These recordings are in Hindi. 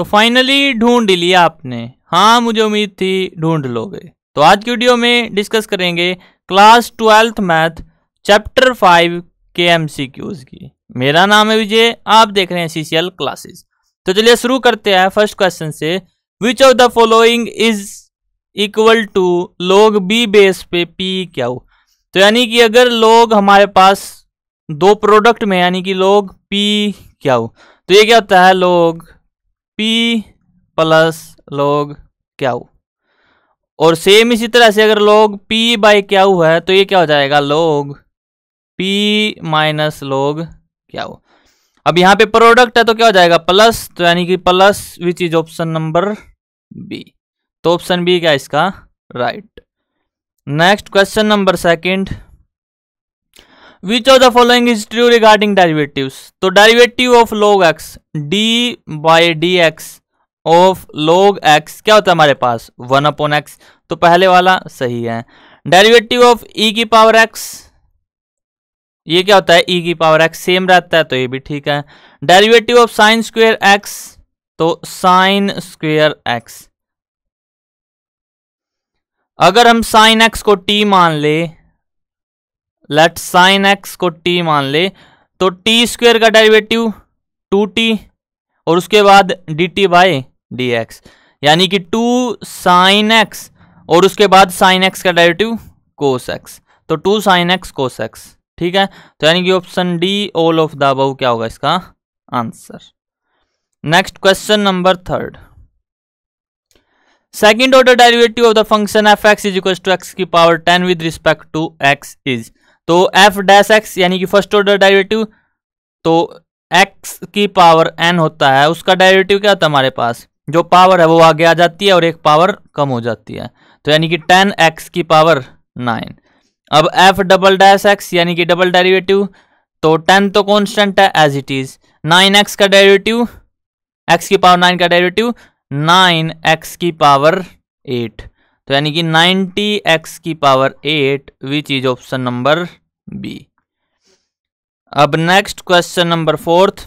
तो फाइनली ढूंढ लिया आपने हाँ मुझे उम्मीद थी ढूंढ लोगे तो आज की वीडियो में डिस्कस करेंगे class twelfth math chapter five के एम सी क्यूज की मेरा नाम है विजय आप देख रहे हैं सी सी एल क्लासेस तो चलिए शुरू करते हैं फर्स्ट क्वेश्चन से which of the following is equal to log b base पे पी क्या हो तो यानी कि अगर लोग हमारे पास दो प्रोडक्ट में यानी कि लोग पी क्या हो तो ये क्या होता है लोग पी प्लस लॉग क्याऊ और सेम इसी तरह से अगर लॉग पी बाई क्याऊ है तो ये क्या हो जाएगा log p minus log q अब यहां पे प्रोडक्ट है तो क्या हो जाएगा प्लस तो यानी कि plus which is option number b तो ऑप्शन बी क्या इसका right next question number second which of the following is true regarding derivatives तो derivative of log x d by d x of log x क्या होता है हमारे पास वन अपॉन एक्स तो पहले वाला सही है डेरिवेटिव ऑफ ई की पावर एक्स ये क्या होता है ई e की पावर एक्स सेम रहता है तो ये भी ठीक है derivative of sine square x तो साइन स्क्वेयर एक्स अगर हम साइन एक्स को टी मान ले लेट साइन एक्स को टी मान ले तो टी स्क्वेयर का डेरिवेटिव टू टी और उसके बाद d t by d x यानी कि टू साइन एक्स और उसके बाद साइन एक्स का डेरिवेटिव कोस एक्स तो two sine x cos x ठीक है तो यानी कि option d all of the above क्या होगा इसका answer next question number third second order derivative of the function f x is equal to x की power ten with respect to x is तो एफ डैश एक्स यानी कि फर्स्ट ऑर्डर डायरेटिव तो एक्स की पावर एन होता है उसका डायरेटिव क्या होता है हमारे पास जो पावर है वो आगे आ जाती है और एक पावर कम हो जाती है तो यानी कि टेन एक्स की पावर नाइन अब एफ डबल डैश एक्स यानी कि डबल डेरिवेटिव तो टेन तो कॉन्स्टेंट है as it is nine x का डेरिवेटिव एक्स की पावर नाइन का डेरिवेटिव नाइन एक्स की पावर एट तो यानी कि 90x की पावर 8 which is option number b अब नेक्स्ट क्वेश्चन नंबर फोर्थ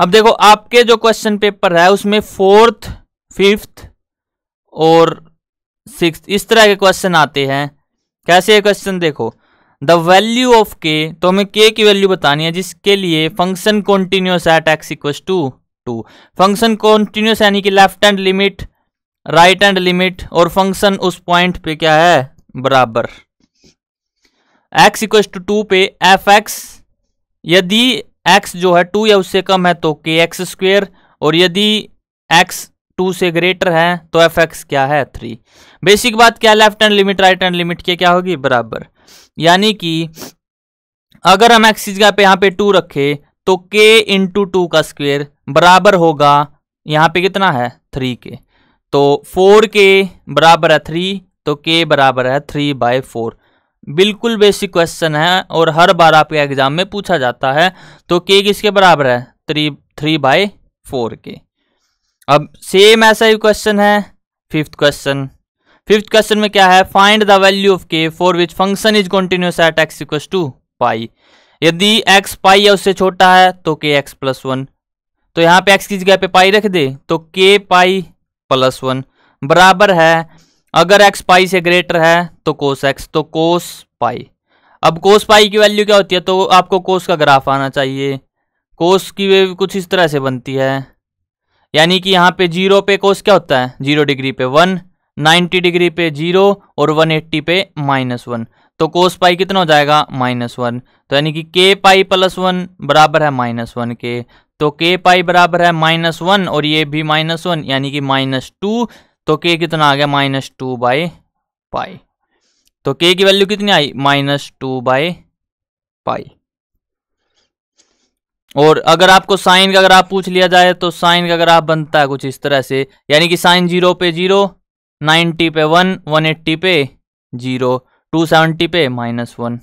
अब देखो आपके जो क्वेश्चन पेपर है उसमें फोर्थ फिफ्थ और सिक्स इस तरह के क्वेश्चन आते हैं कैसे है क्वेश्चन देखो द वैल्यू ऑफ के तो हमें के की वैल्यू बतानी है जिसके लिए function continuous at x equal to two function continuous यानी कि left hand limit right end limit और फंक्शन उस पॉइंट पे क्या है बराबर एक्स इक्व टू टू पे एफ एक्स यदि एक्स जो है टू या उससे कम है तो के एक्स स्क्वेयर और यदि एक्स टू से ग्रेटर है तो एफ एक्स क्या है थ्री बेसिक बात क्या है left hand limit right hand limit के क्या होगी बराबर यानी कि अगर हम एक्स जगह पे यहाँ पे टू रखे तो के इंटू टू का स्क्वेयर बराबर होगा यहाँ पे कितना है थ्री के तो फोर के बराबर है थ्री तो के बराबर है थ्री बाय फोर बिल्कुल बेसिक क्वेश्चन है और हर बार आपके एग्जाम में पूछा जाता है तो के किसके बराबर है थ्री थ्री बाय फोर के अब सेम ऐसा ही क्वेश्चन है फिफ्थ क्वेश्चन फिफ्थ क्वेश्चन में क्या है find the value of k for which function is continuous at x equal to pi यदि एक्स पाई या उससे छोटा है तो के एक्स प्लस वन तो यहाँ पे एक्स की जगह पे पाई रख दे तो के पाई प्लस वन बराबर है अगर एक्स पाई से ग्रेटर है तो कोस एक्स तो कोस पाई अब कोस पाई की वैल्यू क्या होती है तो आपको कोस का ग्राफ आना चाहिए कोस की वेव कुछ इस तरह से बनती है यानी कि यहाँ पे जीरो पे कोस क्या होता है जीरो डिग्री पे वन नाइन्टी डिग्री पे जीरो और वन एट्टी पे माइनस वन तो कोस पाई कितना हो जाएगा माइनस वन तो यानी कि के पाई प्लस वन बराबर है माइनस वन के तो के पाई बराबर है माइनस वन और ये भी माइनस वन यानी कि माइनस टू तो के कितना आ गया माइनस टू बाई पाई तो के की वैल्यू कितनी आई माइनस टू बाई पाई और अगर आपको साइन का अगर आप पूछ लिया जाए तो साइन का अगर आप बनता है कुछ इस तरह से यानी कि साइन जीरो पे जीरो नाइनटी पे वन वन एट्टी पे जीरो टू सेवेंटी पे माइनस वन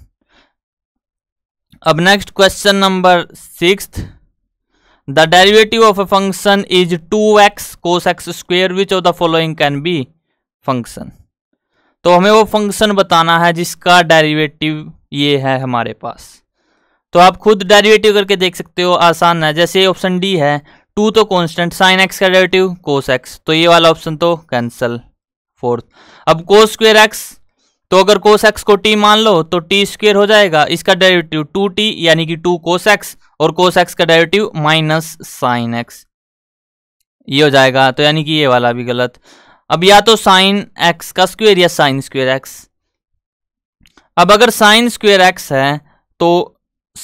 अब next question number six derivative of a function is two x cos x square which of the following can be function तो हमें वो फंक्शन बताना है जिसका डेरिवेटिव ये है हमारे पास तो आप खुद डेरिवेटिव करके देख सकते हो आसान है जैसे ऑप्शन डी है टू तो कांस्टेंट साइन एक्स का डेरिवेटिव कोस एक्स तो ये वाला ऑप्शन तो कैंसल फोर्थ अब कोस स्क्वेयर एक्स तो अगर कोस एक्स को टी मान लो तो टी स्क्र हो जाएगा इसका डायरेटिव टू टी यानी कि टू कोस एक्स और कोस एक्स का डायरेटिव माइनस साइन एक्स ये हो जाएगा तो यानी कि ये वाला भी गलत अब या तो साइन एक्स का स्क्वेयर या साइन स्क्वेयर एक्स अब अगर साइन स्क्वेयर एक्स है तो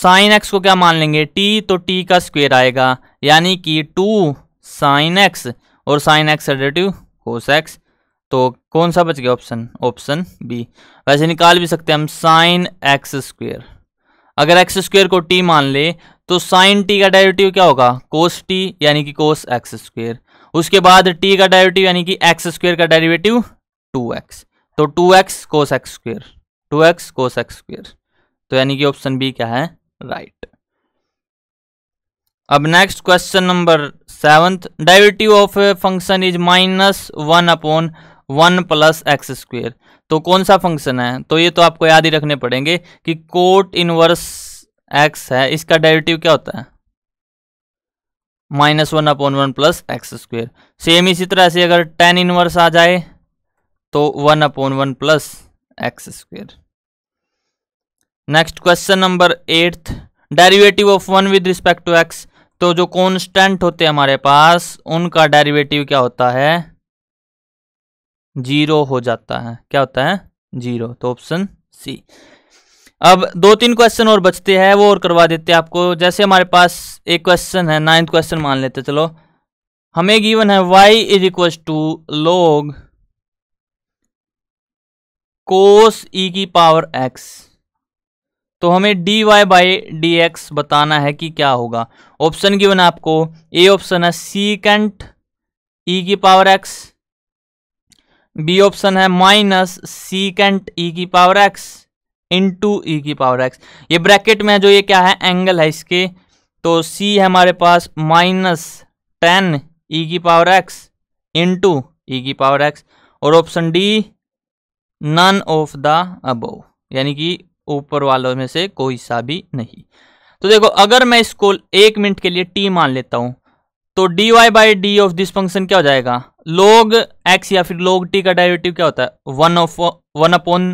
साइन एक्स को क्या मान लेंगे टी तो टी का स्क्वेयर आएगा यानी कि टू साइन एक्स और साइन एक्स का डेटिव कोस एक्स तो कौन सा बच गया ऑप्शन ऑप्शन बी वैसे निकाल भी सकते हैं हम साइन एक्स स्क्वेयर अगर एक्स स्क्वेयर को टी मान ले तो साइन टी का डायरेटिव क्या होगा कोस टी यानी कि कोस एक्स स्क्वेयर उसके बाद टी का डायरेटिव यानी कि एक्स स्क्वेयर का डेरिवेटिव टू एक्स तो two x cos x square two x cos x square तो यानी कि ऑप्शन बी क्या है राइट right. अब next question number seventh derivative of function is minus one upon one plus x square तो कौन सा फंक्शन है तो ये तो आपको याद ही रखने पड़ेंगे कि कोट इनवर्स एक्स है इसका डायरेटिव क्या होता है minus one upon one plus x square same इसी तरह से अगर टेन इनवर्स आ जाए तो one upon one plus x square next question number eighth derivative of one with respect to x तो जो कॉन्स्टेंट होते हैं हमारे पास उनका डेरिवेटिव क्या होता है जीरो हो जाता है क्या होता है जीरो तो ऑप्शन सी अब दो तीन क्वेश्चन और बचते हैं वो और करवा देते हैं आपको जैसे हमारे पास एक क्वेश्चन है नाइन्थ क्वेश्चन मान लेते चलो हमें गिवन है वाई इज इक्व टू लोग कोस ई की पावर एक्स तो हमें d y by d x बताना है कि क्या होगा ऑप्शन गिवन आपको ए ऑप्शन है सीकेंट ई e की पावर एक्स बी ऑप्शन है माइनस सीकेंट ई की पावर एक्स इंटू ई की पावर एक्स ये ब्रैकेट में जो ये क्या है एंगल है इसके तो सी है हमारे पास माइनस टेन ई की पावर एक्स इंटू ई की पावर एक्स और option d none of the above यानी कि ऊपर वालों में से कोई सा भी नहीं तो देखो अगर मैं इसको एक मिनट के लिए टी मान लेता हूँ तो d y by d of this function क्या हो जाएगा लोग एक्स या फिर लोग टी का डायरेटिव क्या होता है वन ऑफ वन अपोन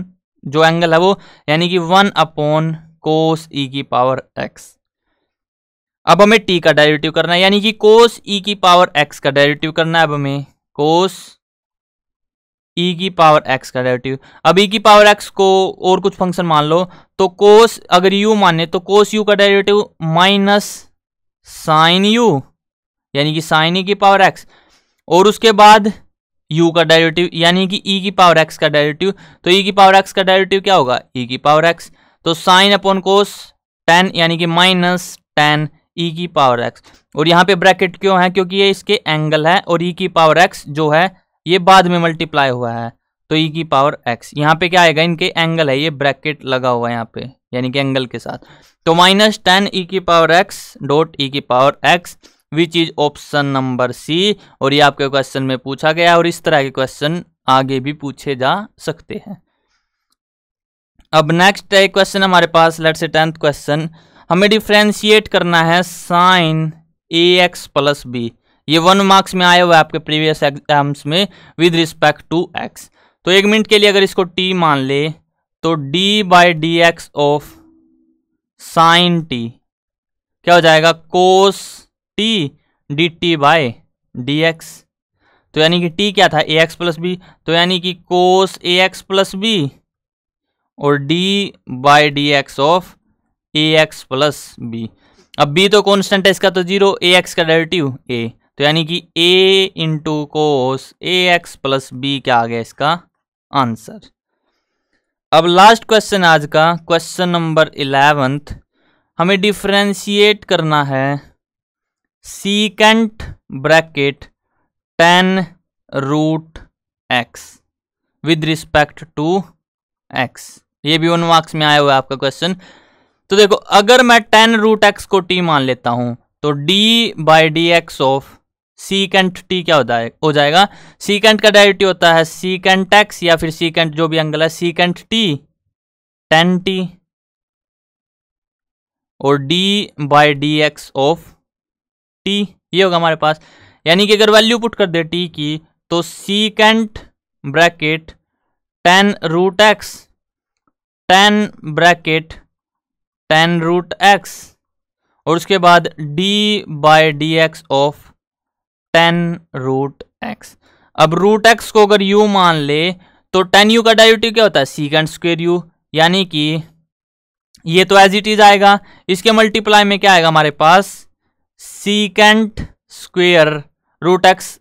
जो एंगल है वो यानी कि वन अपोन कोस ई की पावर एक्स अब हमें टी का डायरेटिव करना है यानी कि कोस ई e की पावर एक्स का डायरेटिव करना है अब हमें कोस ई e की पावर एक्स का डायरेटिव अब ई e की पावर एक्स को और कुछ फंक्शन मान लो तो कोस अगर यू माने तो कोस यू का डायरेटिव माइनस साइन यू यानी कि साइन ई e की पावर एक्स और उसके बाद u का डायरेटिव यानी कि e की पावर x का डायरेटिव तो e की पावर x का डायरेटिव क्या होगा e की पावर x तो साइन अपॉन कोस टेन यानी कि माइनस टेन ई की पावर एक्स और यहाँ पे ब्रैकेट क्यों है क्योंकि ये इसके एंगल है और ई e की पावर एक्स जो है ये बाद में मल्टीप्लाई हुआ है तो ई e की पावर एक्स यहाँ पे क्या आएगा इनके एंगल है ये ब्रैकेट लगा हुआ है यहाँ पे यानी कि एंगल के साथ तो माइनस टेन ई की पावर एक्स डॉट ई की power x which is option number C और ये आपके क्वेश्चन में पूछा गया और इस तरह के क्वेश्चन आगे भी पूछे जा सकते हैं अब नेक्स्ट है क्वेश्चन हमारे पास लेट्स से टेंथ क्वेश्चन हमें डिफ्रेंशिएट करना है sine a x plus b ये वन मार्क्स में आया हुआ है आपके प्रीवियस एग्जाम्स में विद रिस्पेक्ट टू एक्स तो एक मिनट के लिए अगर इसको टी मान ले तो d by d x of sine t क्या हो जाएगा cos t d t by d x तो यानी कि टी क्या था ए एक्स प्लस बी तो यानी कि cos a x plus b और d by d x of a x plus b अब बी तो कॉन्स्टेंट है इसका तो जीरो ए एक्स का डेरेटिव ए तो यानी कि a into cos a x plus b क्या आ गया इसका आंसर अब लास्ट क्वेश्चन आज का क्वेश्चन नंबर इलेवेंथ हमें डिफ्रेंशिएट करना है secant bracket tan root x with respect to x ये भी वन मार्क्स में आया हुआ है आपका क्वेश्चन तो देखो अगर मैं टेन रूट एक्स को टी मान लेता हूं तो d by d x of secant t क्या होता है हो जाएगा सीकेंट का डायरेक्टी होता है सीकेंट एक्स या फिर सीकेंट जो भी एंगल है सीकेंट टी टेन टी और d by d x of t ये होगा हमारे पास यानी कि अगर वैल्यू पुट कर दे टी की तो secant bracket tan root x tan bracket tan root x और उसके बाद d by d x of tan root x अब रूट एक्स को अगर यू मान ले तो टेन यू का डाइवेटिव क्या होता है सीकेंट स्क्वेयर यू यानी कि ये तो एज इट इज आएगा इसके मल्टीप्लाई में क्या आएगा हमारे पास सीकेंट स्क्वेयर रूट एक्स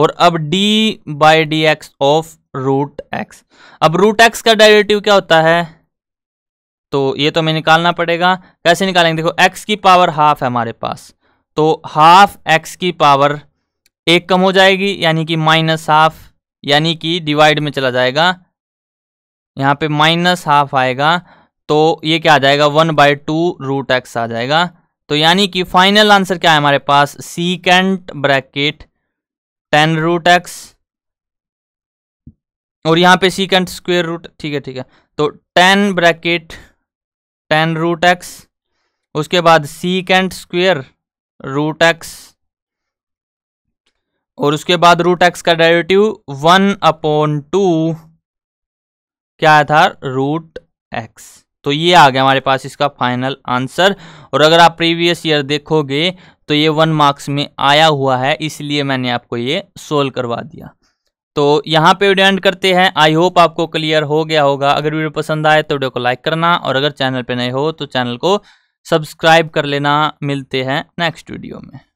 और अब d by d x of root x अब रूट एक्स का डेरिवेटिव क्या होता है तो ये तो हमें निकालना पड़ेगा कैसे निकालेंगे देखो एक्स की पावर हाफ है हमारे पास तो हाफ एक्स की पावर एक कम हो जाएगी यानी कि माइनस हाफ यानी कि डिवाइड में चला जाएगा यहाँ पे माइनस हाफ आएगा तो ये क्या आ जाएगा one by two root x आ जाएगा तो यानी कि फाइनल आंसर क्या है हमारे पास secant bracket tan root x और यहां पे सीकेंट स्क्वेयर रूट ठीक है ठीक है तो tan bracket tan root x उसके बाद सीकेंट स्क्वेयर रूट एक्स और उसके बाद रूट एक्स का डेरिवेटिव वन अपॉन टू क्या था रूट एक्स तो ये आ गया हमारे पास इसका फाइनल आंसर और अगर आप प्रीवियस ईयर देखोगे तो ये वन मार्क्स में आया हुआ है इसलिए मैंने आपको ये सोल्व करवा दिया तो यहाँ पे वीडियो एंड करते हैं आई होप आपको क्लियर हो गया होगा अगर वीडियो पसंद आए तो वीडियो को लाइक करना और अगर चैनल पे नए हो तो चैनल को सब्सक्राइब कर लेना मिलते हैं नेक्स्ट वीडियो में